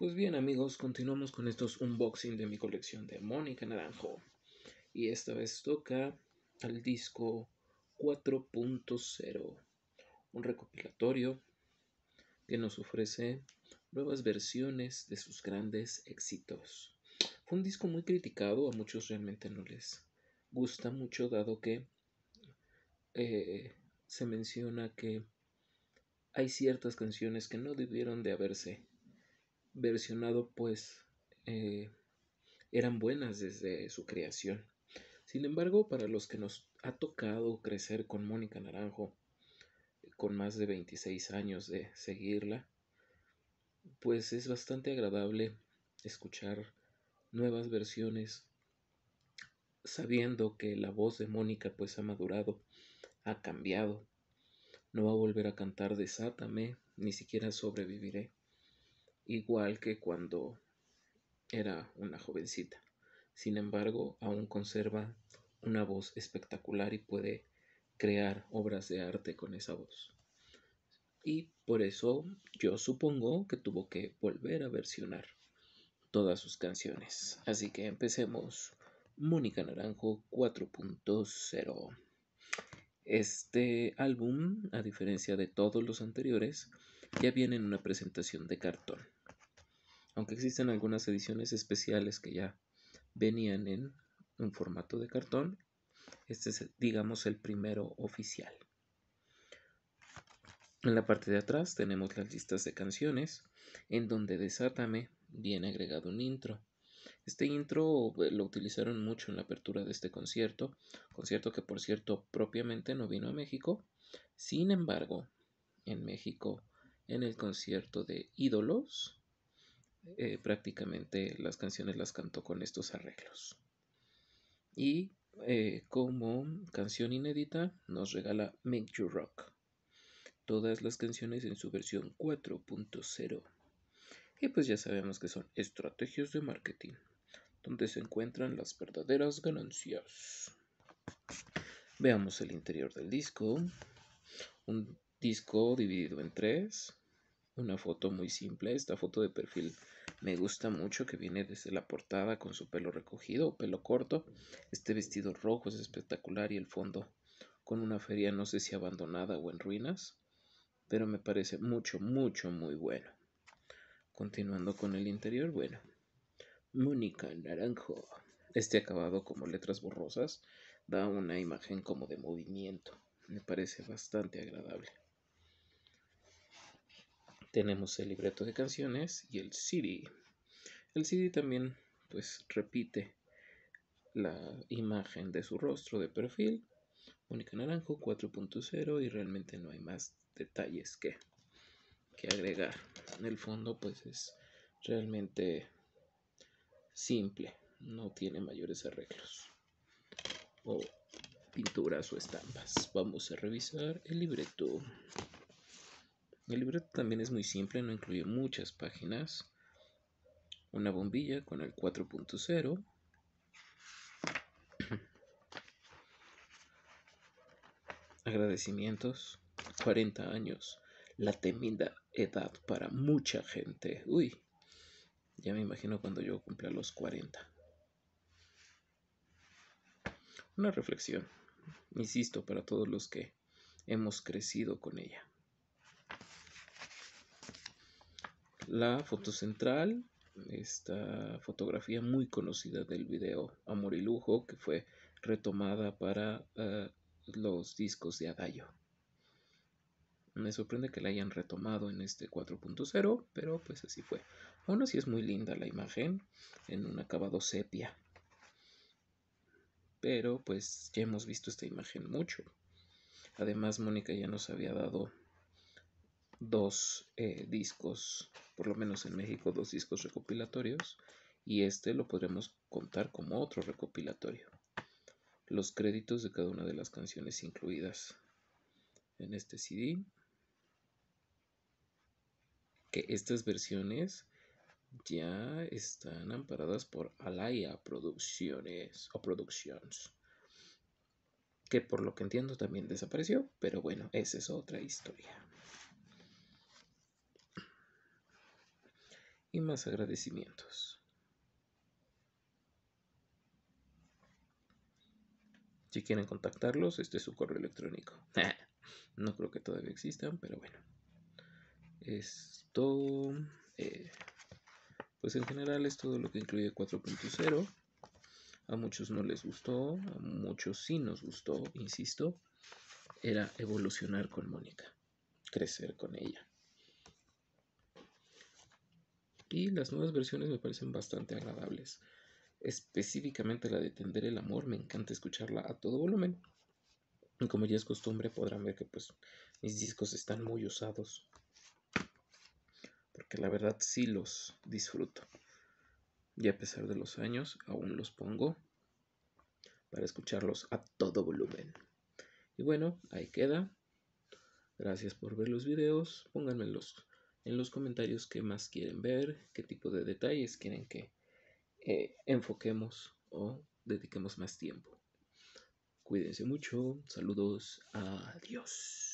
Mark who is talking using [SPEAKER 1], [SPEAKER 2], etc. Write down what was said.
[SPEAKER 1] Pues bien amigos, continuamos con estos unboxing de mi colección de Mónica Naranjo. Y esta vez toca al disco 4.0, un recopilatorio que nos ofrece nuevas versiones de sus grandes éxitos. Fue un disco muy criticado, a muchos realmente no les gusta mucho, dado que eh, se menciona que hay ciertas canciones que no debieron de haberse versionado pues eh, eran buenas desde su creación. Sin embargo, para los que nos ha tocado crecer con Mónica Naranjo, con más de 26 años de seguirla, pues es bastante agradable escuchar nuevas versiones sabiendo que la voz de Mónica pues ha madurado, ha cambiado. No va a volver a cantar Desátame, ni siquiera sobreviviré igual que cuando era una jovencita. Sin embargo, aún conserva una voz espectacular y puede crear obras de arte con esa voz. Y por eso yo supongo que tuvo que volver a versionar todas sus canciones. Así que empecemos. Mónica Naranjo 4.0. Este álbum, a diferencia de todos los anteriores, ya viene en una presentación de cartón aunque existen algunas ediciones especiales que ya venían en un formato de cartón, este es, digamos, el primero oficial. En la parte de atrás tenemos las listas de canciones, en donde Desátame viene agregado un intro. Este intro eh, lo utilizaron mucho en la apertura de este concierto, concierto que por cierto propiamente no vino a México. Sin embargo, en México, en el concierto de Ídolos, eh, prácticamente las canciones las cantó con estos arreglos. Y eh, como canción inédita nos regala Make your Rock. Todas las canciones en su versión 4.0. Y pues ya sabemos que son estrategias de marketing, donde se encuentran las verdaderas ganancias. Veamos el interior del disco. Un disco dividido en tres. Una foto muy simple, esta foto de perfil me gusta mucho que viene desde la portada con su pelo recogido o pelo corto. Este vestido rojo es espectacular y el fondo con una feria no sé si abandonada o en ruinas, pero me parece mucho, mucho, muy bueno. Continuando con el interior, bueno. Mónica Naranjo. Este acabado como letras borrosas da una imagen como de movimiento. Me parece bastante agradable. Tenemos el libreto de canciones y el CD. El CD también pues repite la imagen de su rostro de perfil. única Naranjo 4.0 y realmente no hay más detalles que, que agregar. En el fondo pues es realmente simple, no tiene mayores arreglos o pinturas o estampas. Vamos a revisar el libreto. El libreto también es muy simple, no incluye muchas páginas. Una bombilla con el 4.0. Agradecimientos. 40 años. La temida edad para mucha gente. Uy. Ya me imagino cuando yo cumpla los 40. Una reflexión. Insisto, para todos los que hemos crecido con ella. la foto central, esta fotografía muy conocida del video Amor y Lujo, que fue retomada para eh, los discos de Adayo. Me sorprende que la hayan retomado en este 4.0, pero pues así fue. Aún así es muy linda la imagen en un acabado sepia. Pero pues ya hemos visto esta imagen mucho. Además, Mónica ya nos había dado dos eh, discos, por lo menos en México, dos discos recopilatorios, y este lo podremos contar como otro recopilatorio. Los créditos de cada una de las canciones incluidas en este CD, que estas versiones ya están amparadas por Alaya Producciones o Productions, que por lo que entiendo también desapareció, pero bueno, esa es otra historia. y más agradecimientos. Si quieren contactarlos, este es su correo electrónico. no creo que todavía existan, pero bueno. Esto, eh, pues en general es todo lo que incluye 4.0. A muchos no les gustó, a muchos sí nos gustó, insisto. Era evolucionar con Mónica, crecer con ella y las nuevas versiones me parecen bastante agradables. Específicamente la de Tender el Amor, me encanta escucharla a todo volumen. Y como ya es costumbre, podrán ver que pues mis discos están muy usados. Porque la verdad sí los disfruto. Y a pesar de los años, aún los pongo para escucharlos a todo volumen. Y bueno, ahí queda. Gracias por ver los videos. Pónganme los en los comentarios qué más quieren ver, qué tipo de detalles quieren que eh, enfoquemos o dediquemos más tiempo. Cuídense mucho, saludos, adiós.